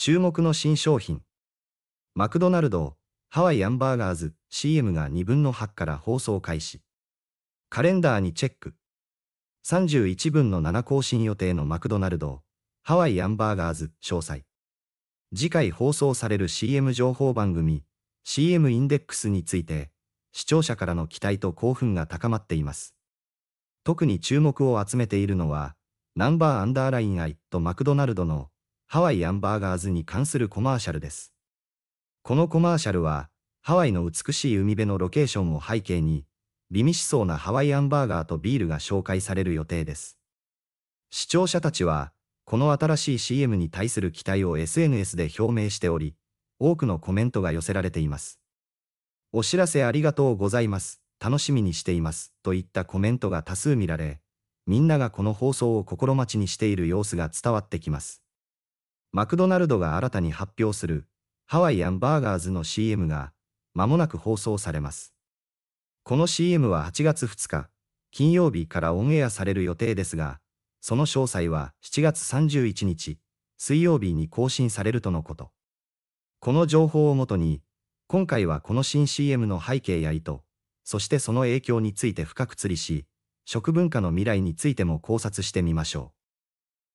注目の新商品。マクドナルド、ハワイアンバーガーズ CM が2分の8から放送開始。カレンダーにチェック。31分の7更新予定のマクドナルド、ハワイアンバーガーズ詳細。次回放送される CM 情報番組、CM インデックスについて、視聴者からの期待と興奮が高まっています。特に注目を集めているのは、ナンバーアンダーラインアイとマクドナルドのハワイアンバーガーズに関するコマーシャルです。このコマーシャルは、ハワイの美しい海辺のロケーションを背景に、美味しそうなハワイアンバーガーとビールが紹介される予定です。視聴者たちは、この新しい CM に対する期待を SNS で表明しており、多くのコメントが寄せられています。お知らせありがとうございます。楽しみにしています。といったコメントが多数見られ、みんながこの放送を心待ちにしている様子が伝わってきます。マクドナルドが新たに発表するハワイアンバーガーズの CM が間もなく放送されます。この CM は8月2日、金曜日からオンエアされる予定ですが、その詳細は7月31日、水曜日に更新されるとのこと。この情報をもとに、今回はこの新 CM の背景や意図、そしてその影響について深く釣りし、食文化の未来についても考察してみましょう。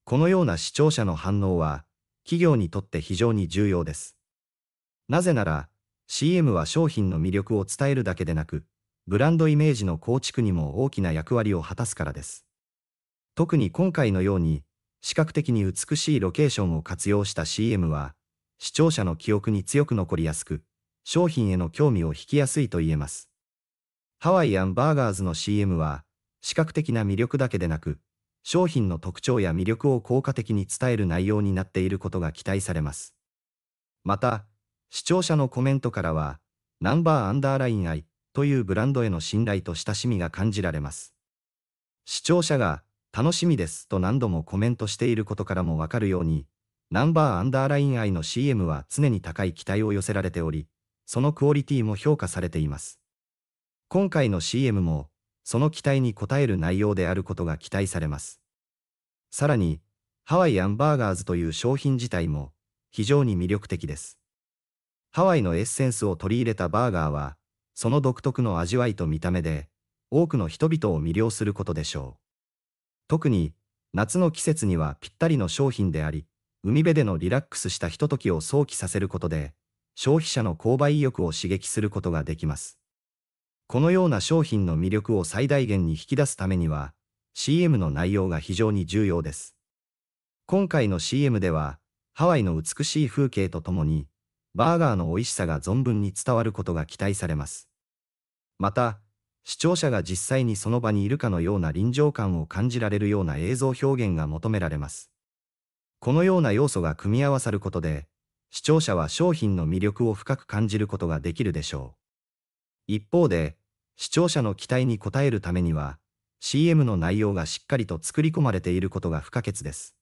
このような視聴者の反応は、企業にとって非常に重要です。なぜなら、CM は商品の魅力を伝えるだけでなく、ブランドイメージの構築にも大きな役割を果たすからです。特に今回のように、視覚的に美しいロケーションを活用した CM は、視聴者の記憶に強く残りやすく、商品への興味を引きやすいと言えます。ハワイアンバーガーズの CM は、視覚的な魅力だけでなく、商品の特徴や魅力を効果的に伝える内容になっていることが期待されます。また、視聴者のコメントからは、ナンバーアンダーライン愛というブランドへの信頼と親しみが感じられます。視聴者が、楽しみですと何度もコメントしていることからもわかるように、ナンバーアンダーライン愛の CM は常に高い期待を寄せられており、そのクオリティも評価されています。今回の CM も、その期待に応える内容であることが期待されます。さらに、ハワイアンバーガーズという商品自体も非常に魅力的です。ハワイのエッセンスを取り入れたバーガーは、その独特の味わいと見た目で、多くの人々を魅了することでしょう。特に、夏の季節にはぴったりの商品であり、海辺でのリラックスしたひとときを想起させることで、消費者の購買意欲を刺激することができます。このような商品の魅力を最大限に引き出すためには、CM の内容が非常に重要です。今回の CM では、ハワイの美しい風景とともに、バーガーの美味しさが存分に伝わることが期待されます。また、視聴者が実際にその場にいるかのような臨場感を感じられるような映像表現が求められます。このような要素が組み合わさることで、視聴者は商品の魅力を深く感じることができるでしょう。一方で、視聴者の期待に応えるためには、CM の内容がしっかりと作り込まれていることが不可欠です。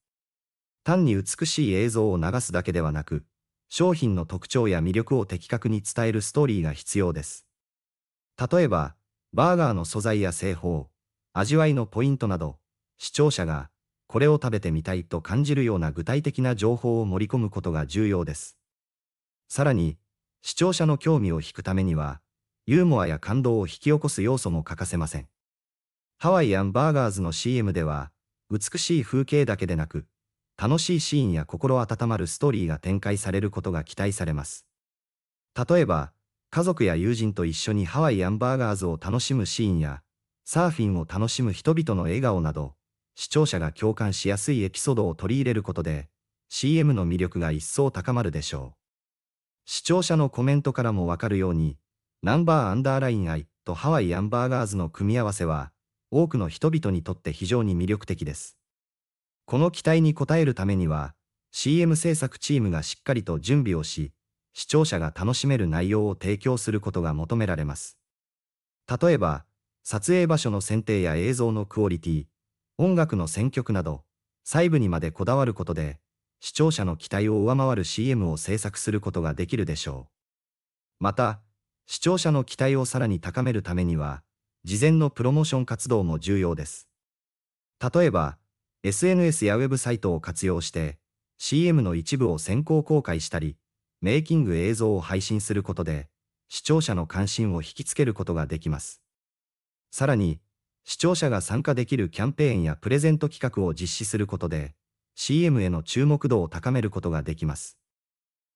単に美しい映像を流すだけではなく、商品の特徴や魅力を的確に伝えるストーリーが必要です。例えば、バーガーの素材や製法、味わいのポイントなど、視聴者が、これを食べてみたいと感じるような具体的な情報を盛り込むことが重要です。さらに、視聴者の興味を引くためには、ユーモアや感動を引き起こす要素も欠かせません。ハワイアンバーガーズの CM では、美しい風景だけでなく、楽しいシーンや心温まるストーリーが展開されることが期待されます。例えば、家族や友人と一緒にハワイアンバーガーズを楽しむシーンや、サーフィンを楽しむ人々の笑顔など、視聴者が共感しやすいエピソードを取り入れることで、CM の魅力が一層高まるでしょう。視聴者のコメントからもわかるように、ナンバーアンダーラインアイとハワイアンバーガーズの組み合わせは、多くの人々にとって非常に魅力的です。この期待に応えるためには、CM 制作チームがしっかりと準備をし、視聴者が楽しめる内容を提供することが求められます。例えば、撮影場所の選定や映像のクオリティ、音楽の選曲など、細部にまでこだわることで、視聴者の期待を上回る CM を制作することができるでしょう。また、視聴者の期待をさらに高めるためには、事前のプロモーション活動も重要です。例えば、SNS やウェブサイトを活用して、CM の一部を先行公開したり、メイキング映像を配信することで、視聴者の関心を引きつけることができます。さらに、視聴者が参加できるキャンペーンやプレゼント企画を実施することで、CM への注目度を高めることができます。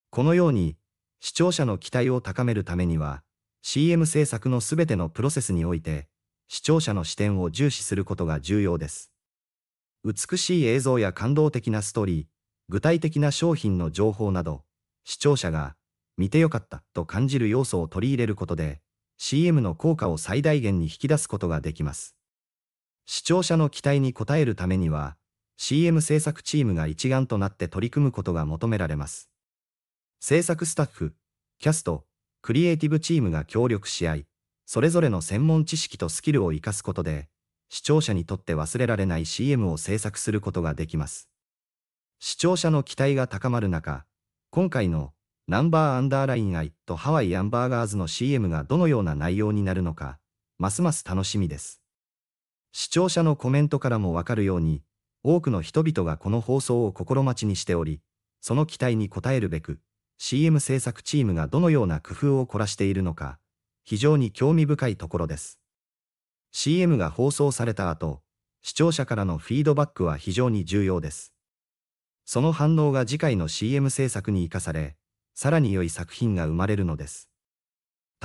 このように、視聴者の期待を高めるためには、CM 制作のすべてのプロセスにおいて、視聴者の視点を重視することが重要です。美しい映像や感動的なストーリー、具体的な商品の情報など、視聴者が見てよかったと感じる要素を取り入れることで、CM の効果を最大限に引き出すことができます。視聴者の期待に応えるためには、CM 制作チームが一丸となって取り組むことが求められます。制作スタッフ、キャスト、クリエイティブチームが協力し合い、それぞれの専門知識とスキルを活かすことで、視聴者にとって忘れられない CM を制作することができます。視聴者の期待が高まる中、今回のナンバーアンダーラインイとハワイアンバーガーズの CM がどのような内容になるのか、ますます楽しみです。視聴者のコメントからもわかるように、多くの人々がこの放送を心待ちにしており、その期待に応えるべく、CM 制作チームがどのような工夫を凝らしているのか、非常に興味深いところです。CM が放送された後、視聴者からのフィードバックは非常に重要です。その反応が次回の CM 制作に生かされ、さらに良い作品が生まれるのです。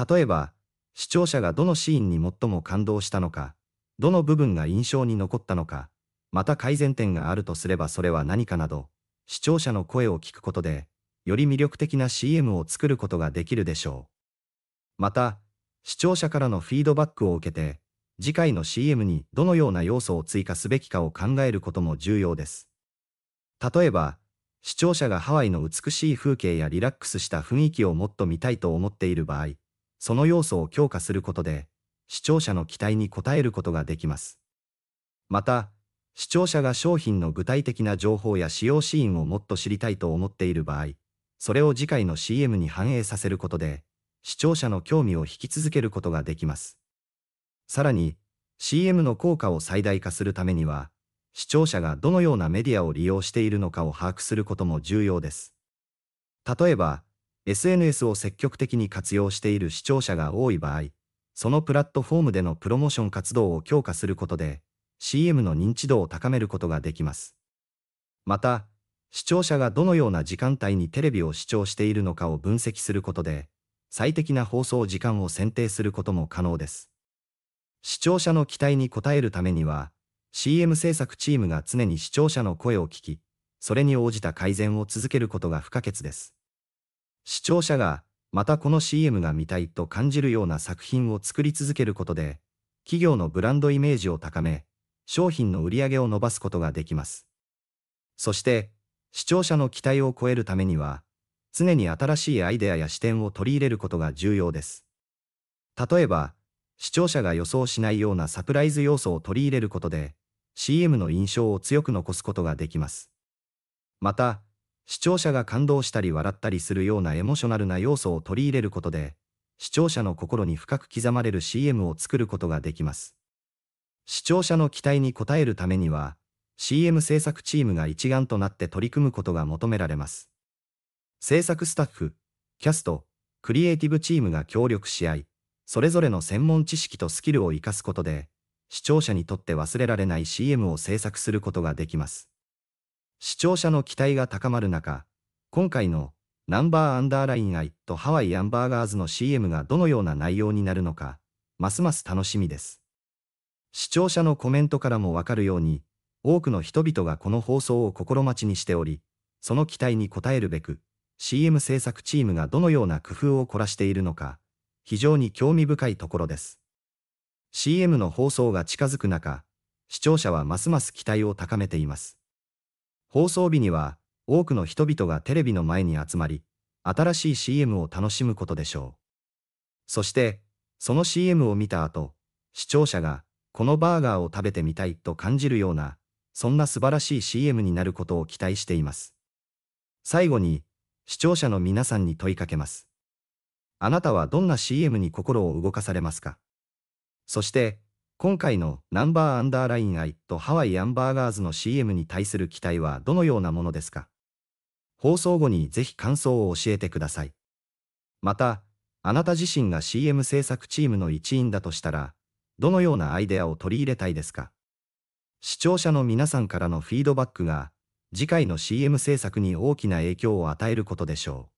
例えば、視聴者がどのシーンに最も感動したのか、どの部分が印象に残ったのか、また改善点があるとすればそれは何かなど、視聴者の声を聞くことで、より魅力的な CM を作ることができるでしょう。また、視聴者からのフィードバックを受けて、次回の CM にどのような要素を追加すべきかを考えることも重要です。例えば、視聴者がハワイの美しい風景やリラックスした雰囲気をもっと見たいと思っている場合、その要素を強化することで、視聴者の期待に応えることができます。また、視聴者が商品の具体的な情報や使用シーンをもっと知りたいと思っている場合、それを次回の CM に反映させることで、視聴者の興味を引き続けることができます。さらに、CM の効果を最大化するためには、視聴者がどのようなメディアを利用しているのかを把握することも重要です。例えば、SNS を積極的に活用している視聴者が多い場合、そのプラットフォームでのプロモーション活動を強化することで、CM の認知度を高めることができます。また、視聴者がどのような時間帯にテレビを視聴しているのかを分析することで、最適な放送時間を選定することも可能です。視聴者の期待に応えるためには、CM 制作チームが常に視聴者の声を聞き、それに応じた改善を続けることが不可欠です。視聴者が、またこの CM が見たいと感じるような作品を作り続けることで、企業のブランドイメージを高め、商品の売り上げを伸ばすことができます。そして、視聴者の期待を超えるためには、常に新しいアイデアや視点を取り入れることが重要です。例えば、視聴者が予想しないようなサプライズ要素を取り入れることで、CM の印象を強く残すことができます。また、視聴者が感動したり笑ったりするようなエモショナルな要素を取り入れることで、視聴者の心に深く刻まれる CM を作ることができます。視聴者の期待に応えるためには、CM 制作チームが一丸となって取り組むことが求められます。制作スタッフ、キャスト、クリエイティブチームが協力し合い、それぞれの専門知識とスキルを活かすことで、視聴者にとって忘れられない CM を制作することができます。視聴者の期待が高まる中、今回のナンバーアンダーラインアイとハワイアンバーガーズの CM がどのような内容になるのか、ますます楽しみです。視聴者のコメントからもわかるように、多くの人々がこの放送を心待ちにしており、その期待に応えるべく、CM 制作チームがどのような工夫を凝らしているのか、非常に興味深いところです。CM の放送が近づく中、視聴者はますます期待を高めています。放送日には、多くの人々がテレビの前に集まり、新しい CM を楽しむことでしょう。そして、その CM を見た後、視聴者が、このバーガーを食べてみたいと感じるような、そんな素晴らしい CM になることを期待しています。最後に、視聴者の皆さんに問いかけます。あなたはどんな CM に心を動かされますかそして、今回のナンバーアンダーラインアイとハワイアンバーガーズの CM に対する期待はどのようなものですか放送後にぜひ感想を教えてください。また、あなた自身が CM 制作チームの一員だとしたら、どのようなアイデアを取り入れたいですか視聴者の皆さんからのフィードバックが次回の CM 制作に大きな影響を与えることでしょう。